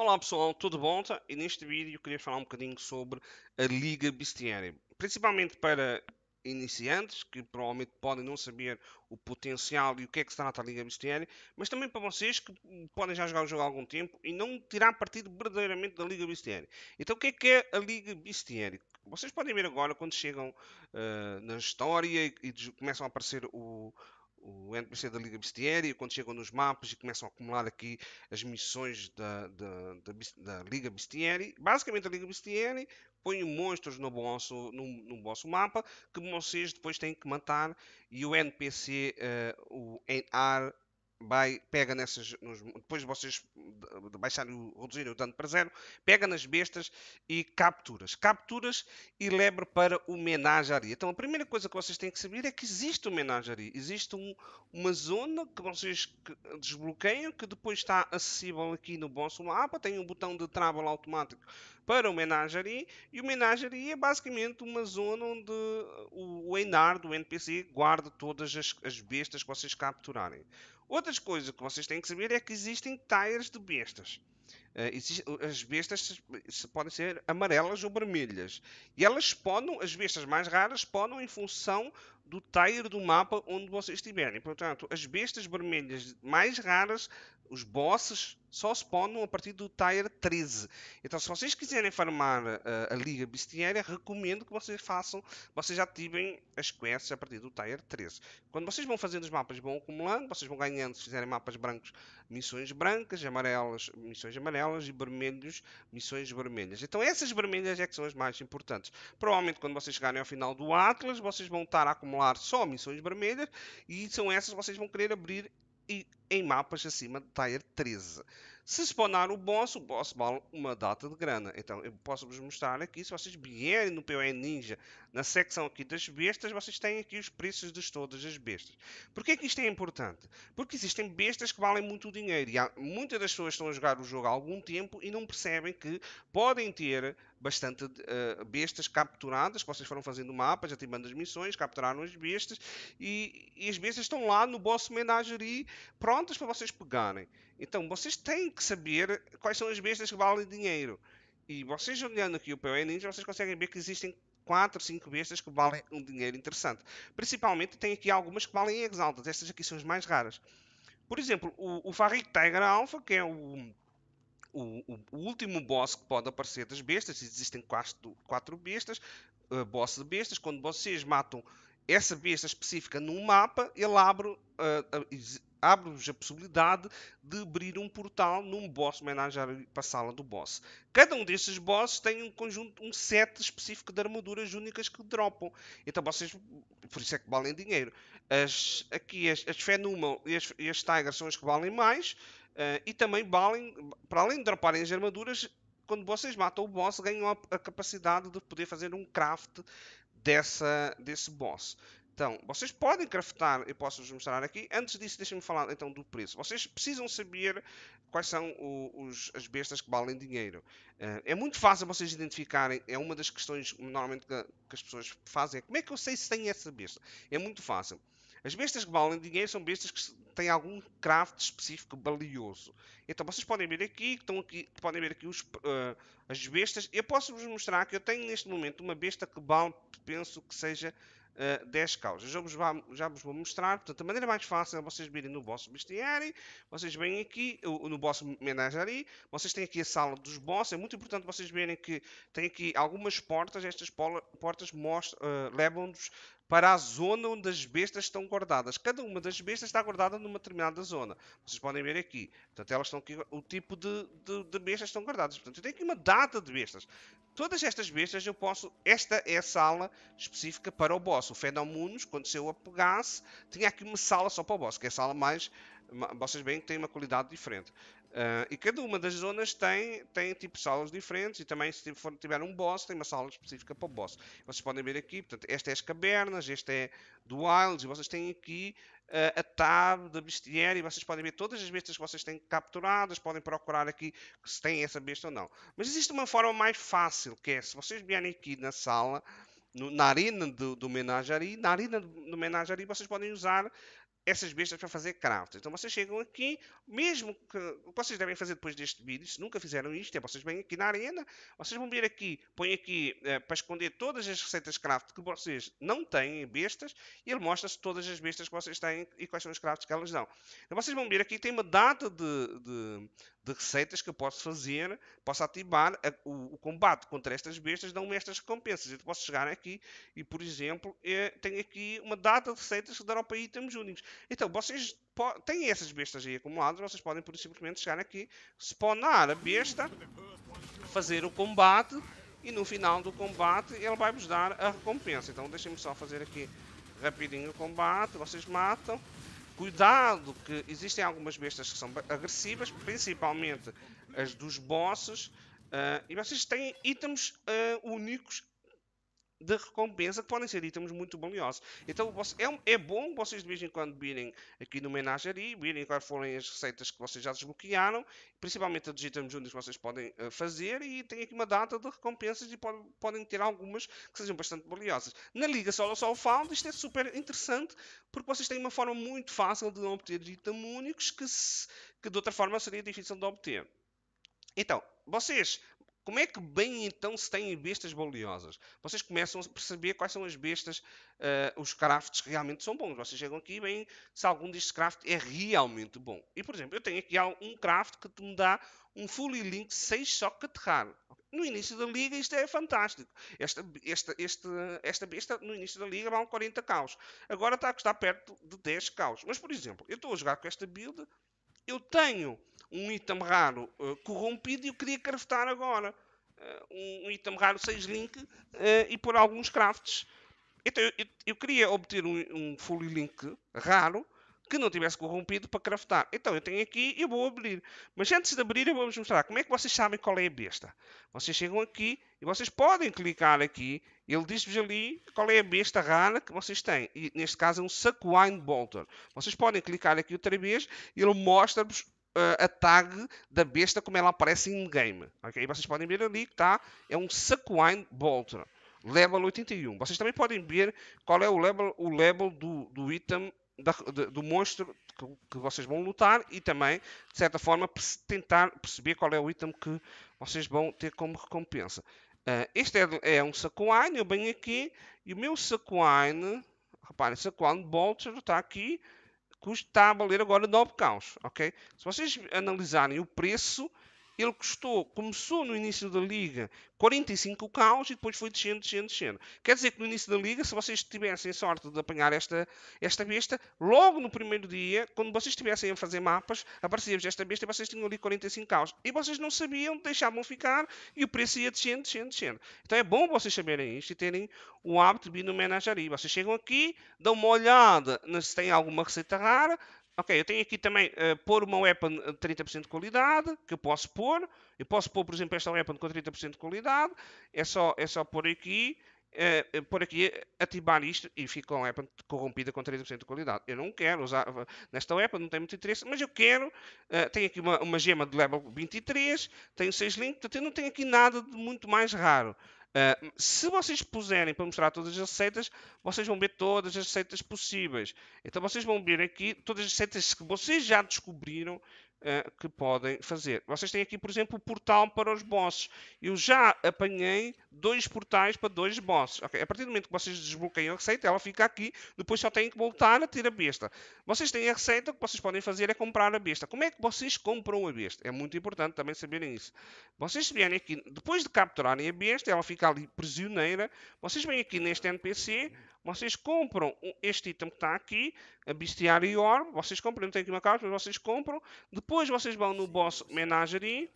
Olá pessoal, tudo bom? Tá, e neste vídeo eu queria falar um bocadinho sobre a liga bestiária, principalmente para iniciantes que provavelmente podem não saber o potencial e o que é que se trata a liga bestiária, mas também para vocês que podem já jogar o jogo há algum tempo e não tirar partido verdadeiramente da liga bestiária. Então o que é que é a liga bestiária? Vocês podem ver agora quando chegam uh, na história e, e começam a aparecer o o NPC da Liga Bestiária, quando chegam nos mapas e começam a acumular aqui as missões da, da, da, da Liga Bestiária. Basicamente, a Liga Bestiária põe monstros no vosso, no, no vosso mapa que vocês depois têm que matar e o NPC, uh, eh, o NR, vai, pega nessas. Nos, depois de vocês baixarem, o, reduzirem o dano para zero, pega nas bestas e capturas. Capturas e lebre para o menagerie. Então a primeira coisa que vocês têm que saber é que existe o menagerie. Existe um, uma zona que vocês desbloqueiam que depois está acessível aqui no vosso mapa. Tem um botão de travel automático para o menagerie. E o menagerie é basicamente uma zona onde o, o NPC guarda todas as, as bestas que vocês capturarem. Outras coisas que vocês têm que saber é que existem tires de bestas. Eh, as bestas podem ser amarelas ou vermelhas. E elas spawnam, as bestas mais raras spawnam em função do tier do mapa onde vocês estiverem. Portanto, as bestas vermelhas mais raras, os bosses, só spawnam a partir do tier 13. Então, se vocês quiserem farmar a, eh, a Liga Bestiária, recomendo que vocês façam, vocês ativem as quests a partir do tier 13. Quando vocês vão fazendo os mapas, vão acumulando, vocês vão ganhando, se fizerem mapas brancos, missões brancas, amarelas, missões amarelas e vermelhos, missões vermelhas. Então, essas vermelhas é que são as mais importantes. Provavelmente, quando vocês chegarem ao final do Atlas, vocês vão estar a acumular ar só missões vermelhas e são essas que vocês vão querer abrir e em mapas acima de Tier 13. Se spawnar o boss, o boss vale uma data de grana. Então eu posso vos mostrar aqui, se vocês vierem no POE Ninja, na secção aqui das bestas, vocês têm aqui os preços de todas as bestas. Por é que isto é importante? Porque existem bestas que valem muito dinheiro e há, muitas das pessoas estão a jogar o jogo há algum tempo e não percebem que podem ter bastante uh, bestas capturadas, que vocês foram fazendo mapas, ativando as missões, capturaram as bestas e, e as bestas estão lá no boss menagerie próximo Contas para vocês pegarem. Então vocês têm que saber quais são as bestas que valem dinheiro. E vocês olhando aqui o P.O.N. Ninja, vocês conseguem ver que existem 4, 5 bestas que valem um dinheiro interessante. Principalmente tem aqui algumas que valem exaltas. Estas aqui são as mais raras. Por exemplo, o, o Varric Tiger Alpha, que é o, o, o, último boss que pode aparecer das bestas, existem 4, 4 bestas, uh, boss de bestas, quando vocês matam essa besta específica num mapa, ele abre, uh, uh, abre vos a possibilidade de abrir um portal num boss manager para a sala do boss. Cada um destes bosses tem um conjunto, um set específico de armaduras únicas que dropam. Então vocês, por isso é que valem dinheiro. As, aqui as, as Fenuma e as, e as são as que valem mais. Uh, e também valem, para além de droparem as armaduras, quando vocês matam o boss, ganham a, a capacidade de poder fazer um craft dessa, desse boss. Então, vocês podem craftar, eu posso vos mostrar aqui. Antes disso, deixem-me falar então do preço. Vocês precisam saber quais são os, as bestas que valem dinheiro. Eh, é muito fácil vocês identificarem, é uma das questões normalmente que, as pessoas fazem, é como é que eu sei se tem essa besta? É muito fácil. As bestas que valem dinheiro são bestas que têm algum craft específico valioso. Então vocês podem ver aqui, estão aqui podem ver aqui os, uh, as bestas. Eu posso vos mostrar que eu tenho neste momento uma besta que vale, penso que seja 10 eh, causas. Eu já vos vou mostrar. Portanto, a maneira mais fácil é vocês virem no vosso bestiário, vocês vêm aqui, no vosso menagerie, vocês têm aqui a sala dos bosses. É muito importante vocês verem que tem aqui algumas portas. Estas portas mostram, uh, eh, levam-nos para a zona onde as bestas estão guardadas. Cada uma das bestas está guardada numa determinada zona. Vocês podem ver aqui. Portanto, elas estão aqui, o tipo de, de, de bestas estão guardadas. Portanto, eu tenho aqui uma data de bestas. Todas estas bestas eu posso... Esta é a sala específica para o boss. O Fenomunos, quando se eu a pegasse, tinha aqui uma sala só para o boss, que é a sala mais... Vocês veem que tem uma qualidade diferente. Uh, e cada uma das zonas tem, tem tipos de salas diferentes e também se for, tiver um boss, tem uma sala específica para o boss. Vocês podem ver aqui, portanto, esta é as cavernas, esta é do Wilds, e vocês têm aqui uh, a tab da bestiária, e vocês podem ver todas as bestas que vocês têm capturadas, podem procurar aqui se tem essa besta ou não. Mas existe uma forma mais fácil, que é, se vocês vierem aqui na sala, no, na arena do, do Menagerie, na arena do, do Menagerie vocês podem usar essas bestas para fazer craft. Então vocês chegam aqui, mesmo que vocês devem fazer depois deste vídeo, se nunca fizeram isto, é vocês vêm aqui na arena, vocês vão vir aqui, põem aqui eh, para esconder todas as receitas craft que vocês não têm em bestas, e ele mostra-se todas as bestas que vocês têm e quais são os crafts que elas dão. Então vocês vão vir aqui, tem uma data de, de, de receitas que eu posso fazer, posso ativar a, o, o, combate contra estas bestas, dão-me estas recompensas. Eu posso chegar aqui e, por exemplo, eh, tenho aqui uma data de receitas que darão para itens únicos. Então, vocês têm essas bestas aí acumuladas, vocês podem, por simplesmente, chegar aqui, spawnar a besta, fazer o combate, e no final do combate ele vai-vos dar a recompensa. Então, deixem-me só fazer aqui rapidinho o combate, vocês matam, Cuidado que existem algumas bestas que são agressivas, principalmente as dos bosses, uh, e vocês têm itens uh, únicos de recompensa que podem ser itens muito valiosos. Então é, é bom vocês de vez em quando virem aqui no Menagerie, virem quais forem as receitas que vocês já desbloquearam, principalmente dos itens únicos que vocês podem uh, fazer e tem aqui uma data de recompensas e pode, podem ter algumas que sejam bastante valiosas. Na Liga Solo Sol Found isto é super interessante porque vocês têm uma forma muito fácil de obter itens únicos que, se, que de outra forma seria difícil de obter. Então, vocês como é que bem então se têm bestas valiosas? Vocês começam a perceber quais são as bestas, uh, os crafts que realmente são bons. Vocês chegam aqui e veem se algum destes crafts é realmente bom. E por exemplo, eu tenho aqui um craft que me dá um fully link 6 só que aterrar. No início da liga isto é fantástico. Esta, esta, esta, esta besta no início da liga vale 40 caos. Agora está a custar perto de 10 caos. Mas por exemplo, eu estou a jogar com esta build, eu tenho um item raro uh, corrompido e eu queria craftar agora uh, um item raro 6 link uh, e por alguns crafts. Então eu, eu, eu queria obter um, um fully link raro que não tivesse corrompido para craftar. Então eu tenho aqui e eu vou abrir. Mas antes de abrir eu vou-vos mostrar como é que vocês sabem qual é a besta. Vocês chegam aqui e vocês podem clicar aqui. Ele diz-vos ali qual é a besta rara que vocês têm. E neste caso é um Suckwine Bolter. Vocês podem clicar aqui outra vez e ele mostra-vos a tag da besta como ela aparece em game. Ok? Vocês podem ver ali que está. é um Suckwine Bolter, level 81. Vocês também podem ver qual é o level, o level do, do item, da, do monstro que, que, vocês vão lutar e também, de certa forma, tentar perceber qual é o item que vocês vão ter como recompensa. Uh, este é, é um Suckwine, eu venho aqui e o meu Suckwine, reparem, Suckwine Bolter está aqui custo está a valer agora 9 caos, ok? Se vocês analisarem o preço ele custou, começou no início da liga 45 caos e depois foi descendo, descendo, descendo. Quer dizer que no início da liga, se vocês tivessem sorte de apanhar esta, esta besta, logo no primeiro dia, quando vocês estivessem a fazer mapas, aparecia-vos esta besta e vocês tinham ali 45 caos. E vocês não sabiam, deixavam ficar e o preço ia descendo, descendo, descendo. Então é bom vocês saberem isto e terem o hábito de vir no menagerie. Vocês chegam aqui, dão uma olhada se tem alguma receita rara, Ok, eu tenho aqui também uh, pôr uma weapon de 30% de qualidade, que eu posso pôr. Eu posso pôr, por exemplo, esta weapon com 30% de qualidade. É só, é só pôr aqui, uh, pôr aqui, ativar isto e fica uma weapon corrompida com 30% de qualidade. Eu não quero usar nesta weapon, não tem muito interesse, mas eu quero. Uh, tenho aqui uma, uma gema de level 23, tenho 6 links, portanto eu não tenho aqui nada de muito mais raro. Uh, se vocês puserem para mostrar todas as receitas, vocês vão ver todas as receitas possíveis. Então vocês vão ver aqui todas as receitas que vocês já descobriram eh, que podem fazer. Vocês têm aqui, por exemplo, o portal para os bosses. Eu já apanhei dois portais para dois bosses. Okay? A partir do momento que vocês desbloqueiam a receita, ela fica aqui, depois só têm que voltar a ter a besta. Vocês têm a receita, o que vocês podem fazer é comprar a besta. Como é que vocês compram a besta? É muito importante também saberem isso. Vocês vierem aqui, depois de capturarem a besta, ela fica ali prisioneira, vocês vêm aqui neste NPC, vocês compram este item que está aqui, a Bestiary Orb, vocês compram, não tem aqui uma carta, mas vocês compram. Depois vocês vão no boss Menagerie,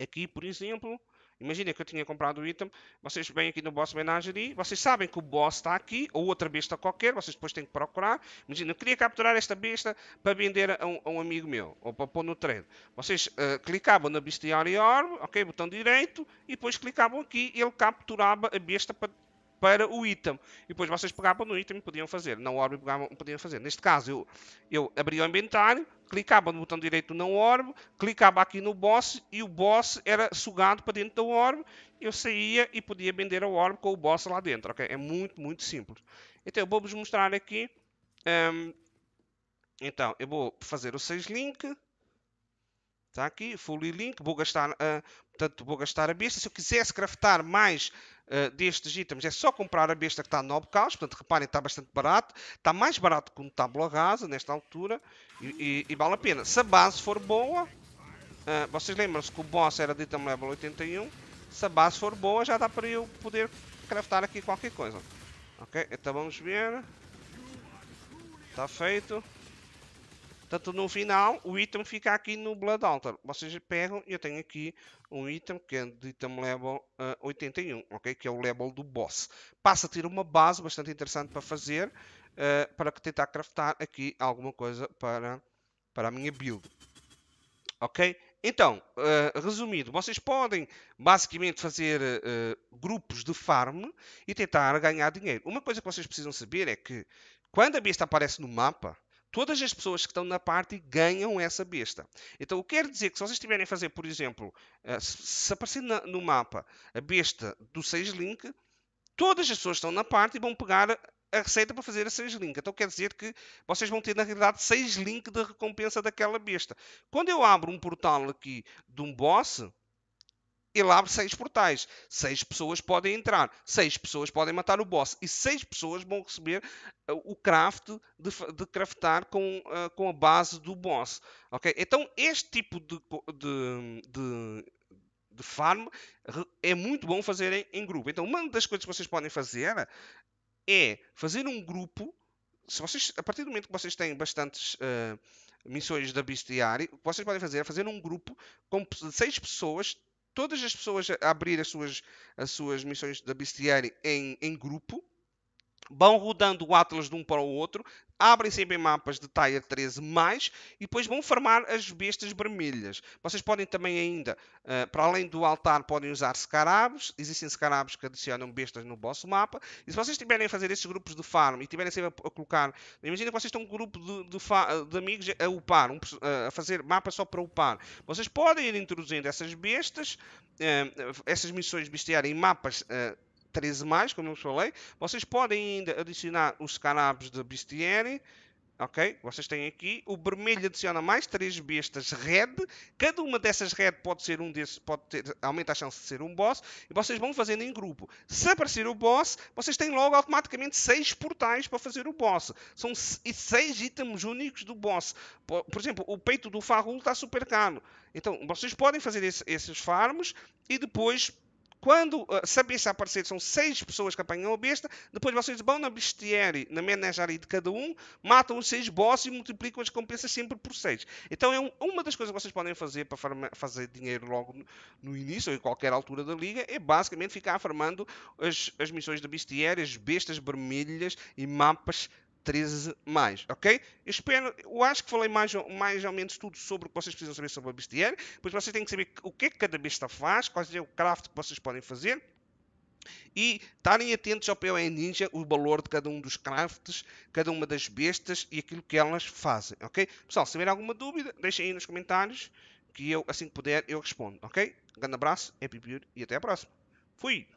aqui por exemplo, Imagina que eu tinha comprado o item, vocês vêm aqui no boss menagerie, vocês sabem que o boss está aqui, ou outra besta qualquer, vocês depois têm que procurar. Imagina, eu queria capturar esta besta para vender a um, a um amigo meu, ou para pôr no trade. Vocês uh, clicavam na bestiary orb, ok, botão direito, e depois clicavam aqui, e ele capturava a besta para para o item. E depois vocês pegavam no item e podiam fazer. Não orb podiam fazer. Neste caso, eu, eu abri o inventário, clicava no botão direito não orb, clicava aqui no boss e o boss era sugado para dentro da orb. Eu saía e podia vender a orb com o boss lá dentro. Okay? É muito, muito simples. Então, eu vou-vos mostrar aqui. Um, então, eu vou fazer o 6 link. Está aqui, fully link. Vou gastar, uh, portanto, vou gastar a besta. Se eu quisesse craftar mais eh, destes itens é só comprar a besta que está a 9 caos, portanto reparem está bastante barato, está mais barato que um tábua rasa nesta altura e, e, e, vale a pena. Se a base for boa, uh, vocês lembram-se que o boss era de item level 81, se a base for boa já dá para eu poder craftar aqui qualquer coisa. Ok, então vamos ver. Está feito. Portanto, no final, o item fica aqui no Blood Altar. Vocês pegam, e eu tenho aqui um item que é de item level uh, ah, 81, ok? Que é o level do boss. Passa a ter uma base bastante interessante para fazer, uh, para tentar craftar aqui alguma coisa para, para a minha build. Ok? Então, uh, ah, resumido, vocês podem basicamente fazer uh, grupos de farm e tentar ganhar dinheiro. Uma coisa que vocês precisam saber é que quando a besta aparece no mapa, todas as pessoas que estão na party ganham essa besta. Então, o eu quero dizer que se vocês estiverem a fazer, por exemplo, eh, se aparecer no mapa a besta do 6 link, todas as pessoas que estão na party vão pegar a receita para fazer a 6 link. Então quer dizer que vocês vão ter na realidade 6 link da recompensa daquela besta. Quando eu abro um portal aqui de um boss, ele abre seis portais. Seis pessoas podem entrar, seis pessoas podem matar o boss e seis pessoas vão receber uh, o craft de, de craftar com, uh, com a base do boss. ok? Então, este tipo de, de, de de farm é muito bom fazer em, em, grupo. Então, uma das coisas que vocês podem fazer é fazer um grupo. Se vocês, a partir do momento que vocês têm bastantes uh, missões da Bestiary, o que vocês podem fazer é fazer um grupo com seis pessoas todas as pessoas a abrir as suas, as suas missões da bestiária em, em grupo vão rodando o Atlas de um para o outro, abrem sempre mapas de Taia 13 mais e depois vão farmar as bestas vermelhas. Vocês podem também ainda, eh, para além do altar, podem usar scarabs. Existem scarabs que adicionam bestas no vosso mapa. E se vocês tiverem a fazer esses grupos de farm e tiverem sempre a colocar... Imagina que vocês estão um grupo de, de, de amigos a upar, um, eh, a fazer mapa só para upar. Vocês podem ir introduzindo essas bestas, eh, essas missões bestiárias em mapas 13 mais, como eu falei. Vocês podem ainda adicionar os canabos de bestiary. Ok? Vocês têm aqui. O vermelho adiciona mais 3 bestas red. Cada uma dessas red pode ser um desses. Pode ter, aumenta a chance de ser um boss. E vocês vão fazendo em grupo. Se aparecer o boss, vocês têm logo automaticamente 6 portais para fazer o boss. São 6 itens únicos do boss. Por, exemplo, o peito do farrul está super caro. Então, vocês podem fazer esse, esses farms e depois quando, eh, se a besta aparecer, são seis pessoas que apanham a besta, depois vocês vão na bestiária, na menagerie de cada um, matam os seis bosses e multiplicam as recompensas sempre por seis. Então é um, uma das coisas que vocês podem fazer para farma, fazer dinheiro logo no, no início ou em qualquer altura da liga, é basicamente ficar farmando as, as missões da bestiária, as bestas vermelhas e mapas 13 mais, ok? Eu espero, eu acho que falei mais, mais ou menos tudo sobre o que vocês precisam saber sobre a bestiário, pois vocês têm que saber o que é que cada besta faz, qual é o craft que vocês podem fazer, e estarem atentos ao POE Ninja, o valor de cada um dos crafts, cada uma das bestas e aquilo que elas fazem, ok? Pessoal, se tiver alguma dúvida, deixem aí nos comentários, que eu, assim que puder, eu respondo, ok? Um grande abraço, Happy Beauty e até a próxima. Fui!